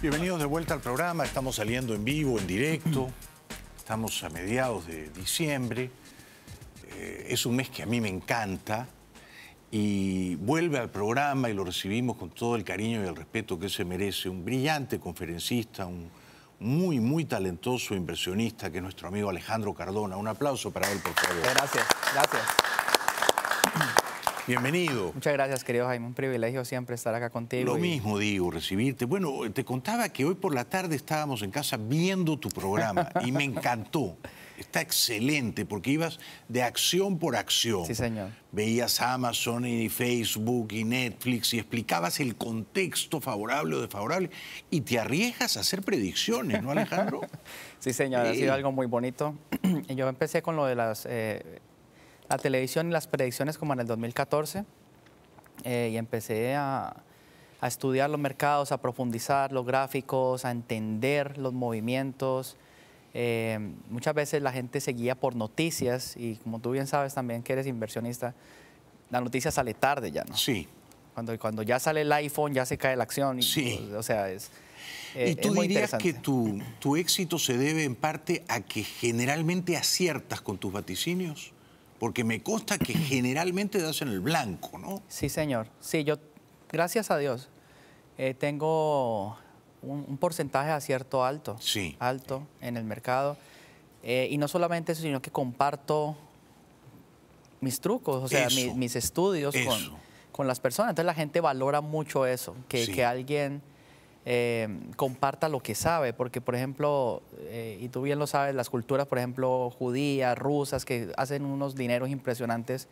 Bienvenidos de vuelta al programa. Estamos saliendo en vivo, en directo. Estamos a mediados de diciembre. Eh, es un mes que a mí me encanta y vuelve al programa y lo recibimos con todo el cariño y el respeto que se merece. Un brillante conferencista, un muy, muy talentoso inversionista que es nuestro amigo Alejandro Cardona. Un aplauso para él, por favor. Gracias, gracias. Bienvenido. Muchas gracias, querido Jaime. Un privilegio siempre estar acá contigo. Lo mismo digo, recibirte. Bueno, te contaba que hoy por la tarde estábamos en casa viendo tu programa y me encantó. Está excelente porque ibas de acción por acción. Sí, señor. Veías Amazon y Facebook y Netflix y explicabas el contexto favorable o desfavorable y te arriesgas a hacer predicciones, ¿no, Alejandro? sí, señor. Ha sido algo muy bonito. Yo empecé con lo de las... Eh, la televisión y las predicciones como en el 2014 eh, y empecé a, estudiar los mercados, a profundizar los gráficos, a entender los movimientos. Eh, muchas veces la gente seguía por noticias y como tú bien sabes también que eres inversionista, la noticia sale tarde ya, ¿no? Sí. Cuando, cuando ya sale el iPhone ya se cae la acción. sí. o sea, es... Eh, ¿Y tú dirías que tu, tu éxito se debe en parte a que generalmente aciertas con tus vaticinios? Porque me consta que generalmente das en el blanco, ¿no? Sí, señor. Sí, yo, gracias a Dios, eh, tengo un, porcentaje de acierto alto. Alto en el mercado. Eh, y no solamente eso, sino que comparto mis trucos, o sea, mis, estudios con, las personas. Entonces la gente valora mucho eso, que alguien eh, comparta lo que sabe, porque por ejemplo, eh, y tú bien lo sabes, las culturas, por ejemplo, judías, rusas, que hacen unos dineros impresionantes,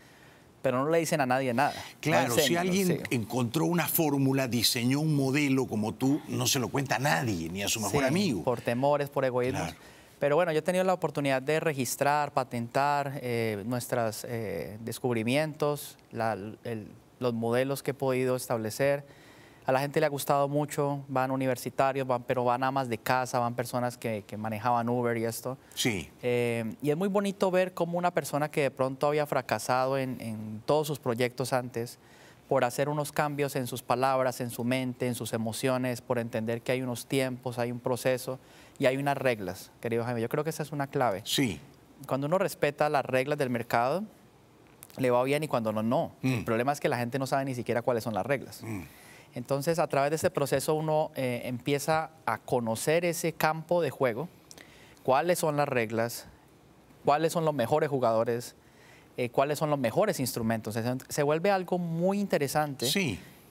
pero no le dicen a nadie nada. Claro, si alguien encontró una fórmula, diseñó un modelo como tú, no se lo cuenta a nadie, ni a su mejor amigo. Por temores, por egoísmo Pero bueno, yo he tenido la oportunidad de registrar, patentar eh, nuestros descubrimientos, los modelos que he podido establecer. A la gente le ha gustado mucho, van universitarios, van, pero van amas de casa, van personas que, manejaban Uber y esto. Sí. Eh, y es muy bonito ver cómo una persona que de pronto había fracasado en, todos sus proyectos antes, por hacer unos cambios en sus palabras, en su mente, en sus emociones, por entender que hay unos tiempos, hay un proceso y hay unas reglas, querido Jaime. Yo creo que esa es una clave. Sí. Cuando uno respeta las reglas del mercado, le va bien y cuando no, no. Mm. El problema es que la gente no sabe ni siquiera cuáles son las reglas. Mm. Entonces, a través de ese proceso uno eh, empieza a conocer ese campo de juego, cuáles son las reglas, cuáles son los mejores jugadores, eh, cuáles son los mejores instrumentos. Se, vuelve algo muy interesante.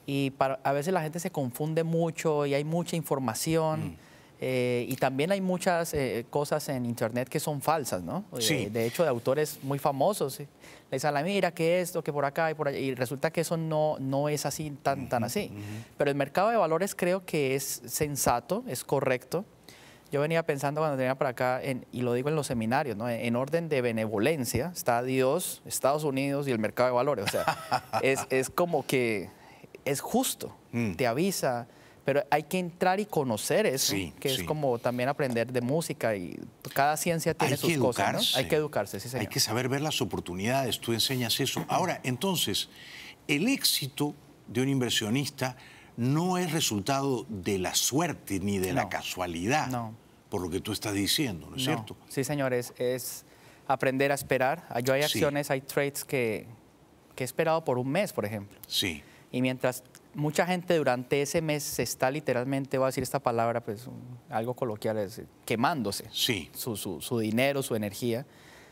Y a veces la gente se confunde mucho y hay mucha información. Mm. Eh, y también hay muchas eh, cosas en Internet que son falsas, ¿no? Eh, sí. De, hecho, de autores muy famosos. Le dicen, mira, que esto, que por acá y por allá. Y resulta que eso no, no es así, tan, tan así. Pero el mercado de valores creo que es sensato, es correcto. Yo venía pensando cuando venía para acá, y lo digo en los seminarios, ¿no? en, orden de benevolencia está Dios, Estados Unidos y el mercado de valores. O sea, es, como que es justo, mm. te avisa, pero hay que entrar y conocer eso, que es como también aprender de música y cada ciencia tiene hay sus cosas, ¿no? Hay que educarse, sí, señor. Hay que saber ver las oportunidades, tú enseñas eso. Ahora, entonces, el éxito de un inversionista no es resultado de la suerte ni de la casualidad, por lo que tú estás diciendo, ¿no es cierto? Sí, señores, es aprender a esperar. Ah, yo hay acciones, hay trades que, que he esperado por un mes, por ejemplo. Sí. Y mientras mucha gente durante ese mes está literalmente, voy a decir esta palabra, pues algo coloquial, es quemándose su, su, su dinero, su energía.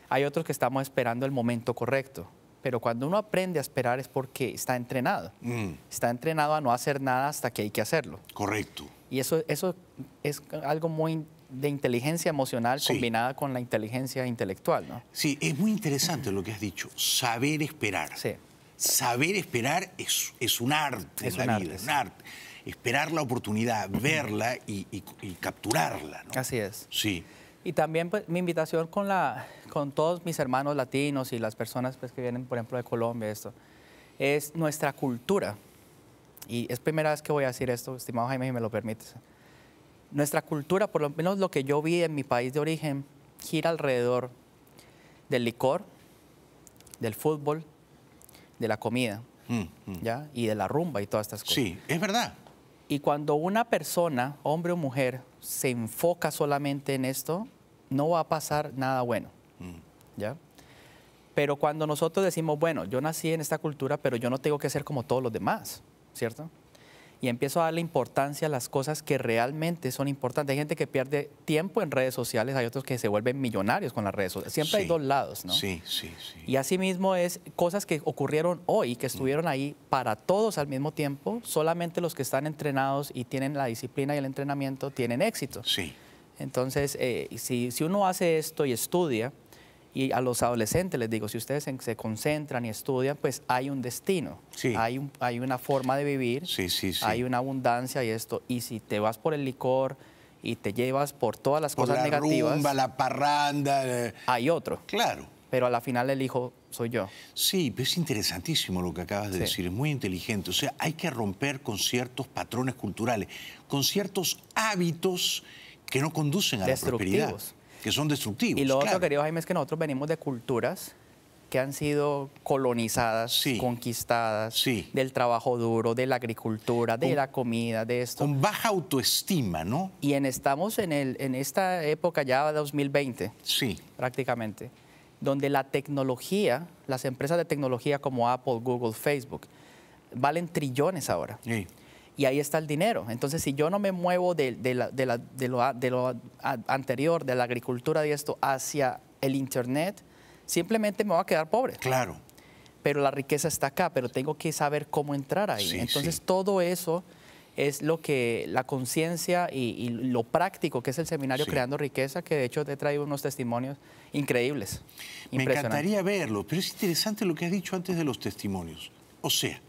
Hay otros que estamos esperando el momento correcto pero cuando uno aprende a esperar es porque está entrenado. Mm. Está entrenado a no hacer nada hasta que hay que hacerlo. Correcto. Y eso, eso es algo muy de inteligencia emocional combinada con la inteligencia intelectual, ¿no? Sí, es muy interesante lo que has dicho, saber esperar. Sí saber esperar es, es un arte es vida, Esperar la oportunidad, verla y, capturarla. Así es. Sí. Y también pues, mi invitación con, la, con todos mis hermanos latinos y las personas pues, que vienen, por ejemplo, de Colombia, esto, es nuestra cultura. Y es primera vez que voy a decir esto, estimado Jaime, si me lo permites. Nuestra cultura, por lo menos lo que yo vi en mi país de origen, gira alrededor del licor, del fútbol, de la comida, mm, mm. Y de la rumba y todas estas cosas. Sí, es verdad. Y cuando una persona, hombre o mujer, se enfoca solamente en esto, no va a pasar nada bueno, mm. ¿ya? Pero cuando nosotros decimos, bueno, yo nací en esta cultura, pero yo no tengo que ser como todos los demás, ¿cierto? y empiezo a darle importancia a las cosas que realmente son importantes. Hay gente que pierde tiempo en redes sociales, hay otros que se vuelven millonarios con las redes sociales. Siempre hay dos lados, ¿no? Sí, sí, sí. Y asimismo es cosas que ocurrieron hoy, que estuvieron ahí para todos al mismo tiempo, solamente los que están entrenados y tienen la disciplina y el entrenamiento tienen éxito. Sí. Entonces, eh, si, si uno hace esto y estudia, y a los adolescentes les digo, si ustedes se, concentran y estudian, pues hay un destino, sí. hay, un, hay una forma de vivir, sí, sí, sí hay una abundancia y esto. Y si te vas por el licor y te llevas por todas las por cosas la negativas... Rumba, la parranda... Eh. Hay otro. Claro. Pero a la final el hijo soy yo. Sí, es interesantísimo lo que acabas de decir, es muy inteligente. O sea, hay que romper con ciertos patrones culturales, con ciertos hábitos que no conducen a la prosperidad que son destructivos. Y lo otro, querido Jaime, es que nosotros venimos de culturas que han sido colonizadas, conquistadas, del trabajo duro, de la agricultura, de la comida, de esto. Con baja autoestima, ¿no? Y en, estamos en, el, en esta época ya 2020, sí. prácticamente, donde la tecnología, las empresas de tecnología como Apple, Google, Facebook, valen trillones ahora. Sí y ahí está el dinero. Entonces, si yo no me muevo de, de, lo, anterior, de la agricultura y esto, hacia el Internet, simplemente me voy a quedar pobre. Claro. Pero la riqueza está acá, pero tengo que saber cómo entrar ahí. Entonces, todo eso es lo que la conciencia y, lo práctico que es el seminario Creando Riqueza, que de hecho te he traído unos testimonios increíbles. Me encantaría verlo, pero es interesante lo que has dicho antes de los testimonios. O sea,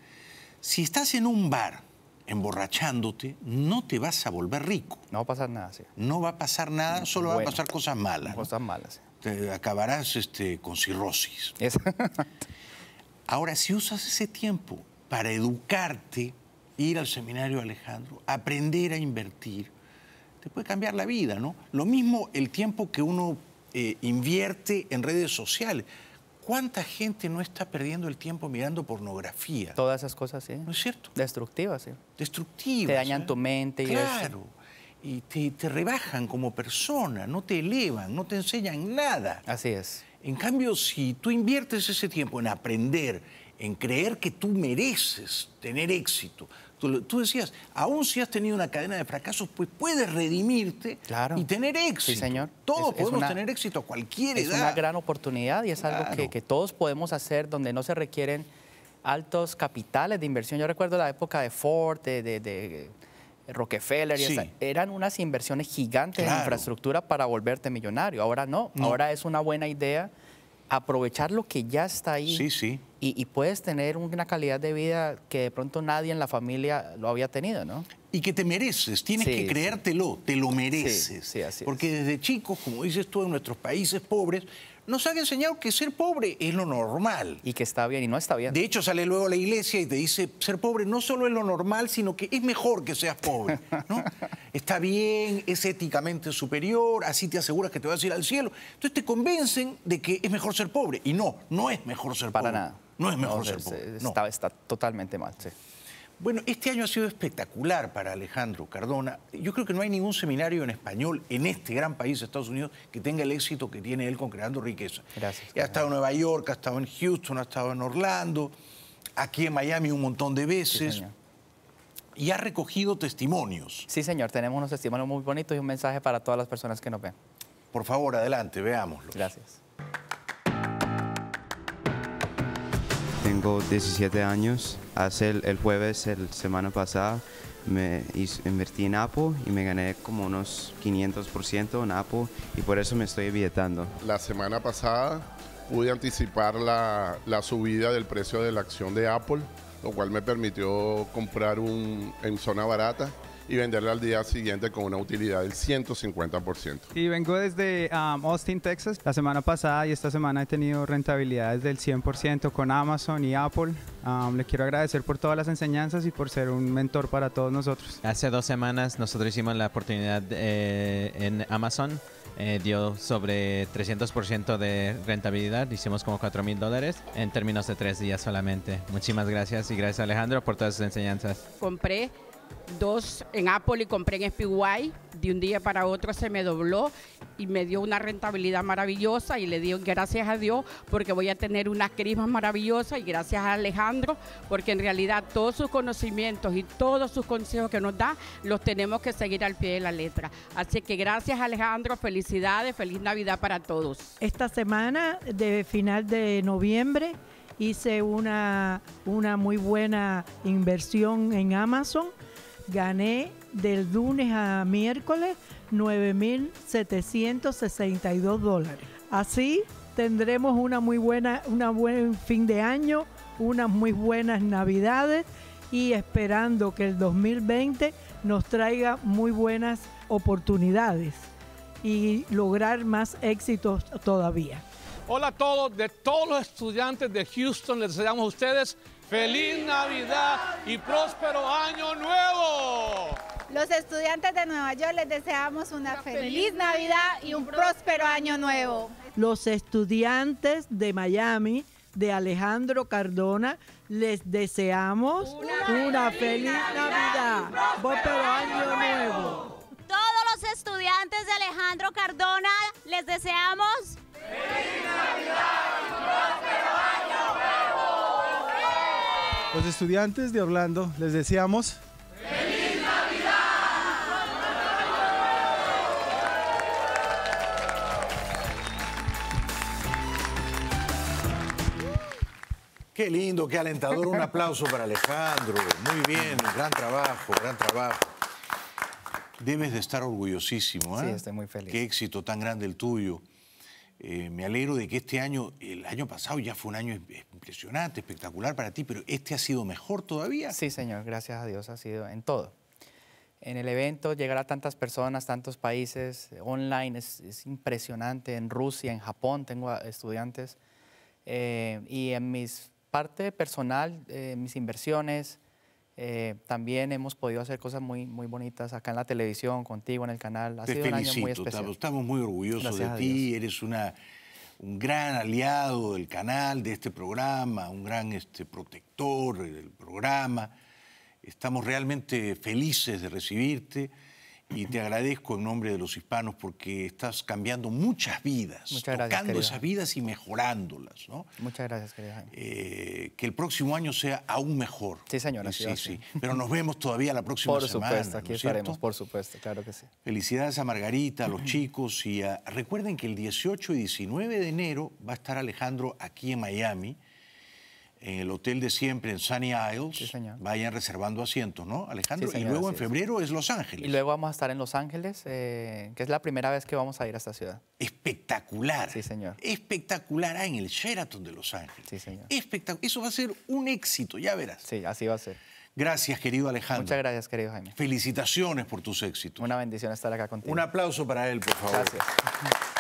si estás en un bar emborrachándote, no te vas a volver rico. No va a pasar nada, sí. No va a pasar nada, mm, solo va van a pasar cosas malas. Cosas malas, sí. Te acabarás este, con cirrosis. Ahora, si usas ese tiempo para educarte, ir al seminario Alejandro, aprender a invertir, te puede cambiar la vida, ¿no? Lo mismo el tiempo que uno eh, invierte en redes sociales. ¿Cuánta gente no está perdiendo el tiempo mirando pornografía? Todas esas cosas, sí. ¿No es cierto? Destructivas, sí. Destructivas. Te ¿eh? dañan tu mente y Claro. Y te, te, rebajan como persona, no te elevan, no te enseñan nada. Así es. En cambio, si tú inviertes ese tiempo en aprender, en creer que tú mereces tener éxito, Tú, decías, aún si has tenido una cadena de fracasos, pues puedes redimirte y tener éxito. Sí, señor. Todos podemos tener éxito a cualquier es Es una gran oportunidad y es algo que, todos podemos hacer donde no se requieren altos capitales de inversión. Yo recuerdo la época de Ford, de, Rockefeller, y esa, eran unas inversiones gigantes de infraestructura para volverte millonario. Ahora no, ahora es una buena idea aprovechar lo que ya está ahí. Y, y, puedes tener una calidad de vida que de pronto nadie en la familia lo había tenido, ¿no? y que te mereces, tienes que creértelo, te lo mereces. Porque desde chicos, como dices tú, en nuestros países pobres, nos han enseñado que ser pobre es lo normal. Y que está bien y no está bien. De hecho, sale luego la iglesia y te dice, ser pobre no solo es lo normal, sino que es mejor que seas pobre. está bien, es éticamente superior, así te aseguras que te vas a ir al cielo. Entonces te convencen de que es mejor ser pobre. Y no, no es mejor ser pobre. Para nada. No es mejor ser pobre. Está, está totalmente mal, sí. Bueno, este año ha sido espectacular para Alejandro Cardona. Yo creo que no hay ningún seminario en español en este gran país, Estados Unidos, que tenga el éxito que tiene él con Creando Riqueza. Gracias. Ha estado en Nueva York, ha estado en Houston, ha estado en Orlando, aquí en Miami un montón de veces. y ha recogido testimonios. Sí, señor, tenemos unos testimonios muy bonitos y un mensaje para todas las personas que nos ven. Por favor, adelante, veámoslo. Gracias. tengo 17 años. Hace el, jueves, la semana pasada, me invertí en Apple y me gané como unos 500% en Apple y por eso me estoy billetando. La semana pasada pude anticipar la, subida del precio de la acción de Apple, lo cual me permitió comprar un, en zona barata y venderla al día siguiente con una utilidad del 150%. Y vengo desde um, Austin, Texas. La semana pasada y esta semana he tenido rentabilidades del 100% con Amazon y Apple. Um, le quiero agradecer por todas las enseñanzas y por ser un mentor para todos nosotros. Hace dos semanas nosotros hicimos la oportunidad eh, en Amazon. Eh, dio sobre 300% de rentabilidad, hicimos como 4 mil dólares en términos de tres días solamente. Muchísimas gracias y gracias Alejandro por todas sus enseñanzas. Compré dos en Apple y compré en SPY. De un día para otro se me dobló y me dio una rentabilidad maravillosa y le digo gracias a Dios porque voy a tener unas crismas maravillosas y gracias a Alejandro porque en realidad todos sus conocimientos y todos sus consejos que nos da los tenemos que seguir al pie de la letra. Así que gracias Alejandro, felicidades, feliz Navidad para todos. Esta semana de final de noviembre hice una, una muy buena inversión en Amazon gané del lunes a miércoles 9.762 dólares. Así tendremos una muy buena, buen fin de año, unas muy buenas navidades y esperando que el 2020 nos traiga muy buenas oportunidades y lograr más éxitos todavía. Hola a todos, de todos los estudiantes de Houston les deseamos a ustedes feliz Navidad y próspero año nuevo. Los estudiantes de Nueva York les deseamos una, feliz, Navidad y un próspero año nuevo. Los estudiantes de Miami de Alejandro Cardona les deseamos una, feliz, Navidad, próspero año nuevo. Todos los estudiantes de Alejandro Cardona les deseamos los estudiantes de Orlando les decíamos. ¡Feliz Navidad! Qué lindo, qué alentador. Un aplauso para Alejandro. Muy bien, gran trabajo, gran trabajo. Debes de estar orgullosísimo. ¿eh? Sí, estoy muy feliz. Qué éxito tan grande el tuyo. Eh, me alegro de que este año, el año pasado ya fue un año impresionante, espectacular para ti, pero este ha sido mejor todavía. Sí, señor, gracias a Dios ha sido en todo. En el evento llegar a tantas personas, tantos países, online es, impresionante, en Rusia, en Japón tengo estudiantes, eh, y en mi parte personal, eh, mis inversiones, eh, también hemos podido hacer cosas muy, muy bonitas acá en la televisión, contigo en el canal. Te felicito, estamos muy orgullosos de ti. Eres una, un gran aliado del canal, de este programa, un gran este, protector del programa. Estamos realmente felices de recibirte y te agradezco en nombre de los hispanos porque estás cambiando muchas vidas, tocando esas vidas y mejorándolas. ¿no? Muchas gracias, querida. Eh, que el próximo año sea aún mejor. Sí, señora. Sí, sí, Pero nos vemos todavía la próxima semana. Por supuesto, aquí estaremos, por supuesto, claro que sí. Felicidades a Margarita, a los chicos y a... recuerden que el 18 y 19 de enero va a estar Alejandro aquí en Miami en el hotel de siempre en Sunny Isles. Sí, señor. Vayan reservando asientos, ¿no, Alejandro? y luego en febrero es. Los Ángeles. Y luego vamos a estar en Los Ángeles, eh, que es la primera vez que vamos a ir a esta ciudad. Espectacular. Sí, señor. Espectacular. Ah, en el Sheraton de Los Ángeles. Sí, señor. Espectacular. Eso va a ser un éxito, ya verás. Sí, así va a ser. Gracias, querido Alejandro. Muchas gracias, querido Jaime. Felicitaciones por tus éxitos. Una bendición estar acá contigo. Un aplauso para él, por favor. Gracias.